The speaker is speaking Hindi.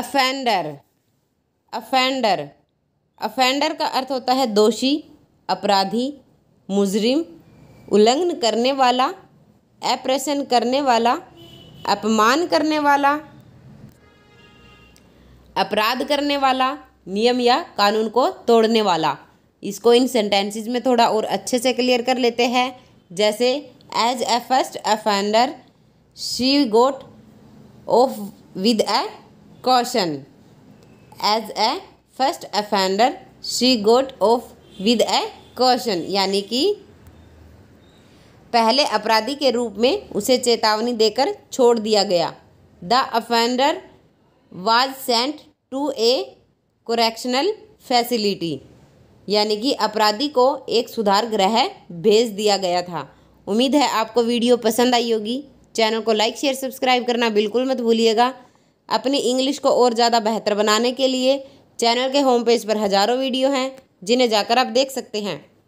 अफेंडर अफेंडर अफेंडर का अर्थ होता है दोषी अपराधी मुजरिम उल्लंघन करने वाला एप्रेशन करने वाला अपमान करने वाला अपराध करने वाला नियम या कानून को तोड़ने वाला इसको इन सेंटेंसेस में थोड़ा और अच्छे से क्लियर कर लेते हैं जैसे as a first offender she got off with a caution as a first offender she got off with a caution यानी कि पहले अपराधी के रूप में उसे चेतावनी देकर छोड़ दिया गया the offender was sent to a correctional facility यानी कि अपराधी को एक सुधार गृह भेज दिया गया था उम्मीद है आपको वीडियो पसंद आई होगी चैनल को लाइक शेयर सब्सक्राइब करना बिल्कुल मत भूलिएगा अपनी इंग्लिश को और ज़्यादा बेहतर बनाने के लिए चैनल के होम पेज पर हज़ारों वीडियो हैं जिन्हें जाकर आप देख सकते हैं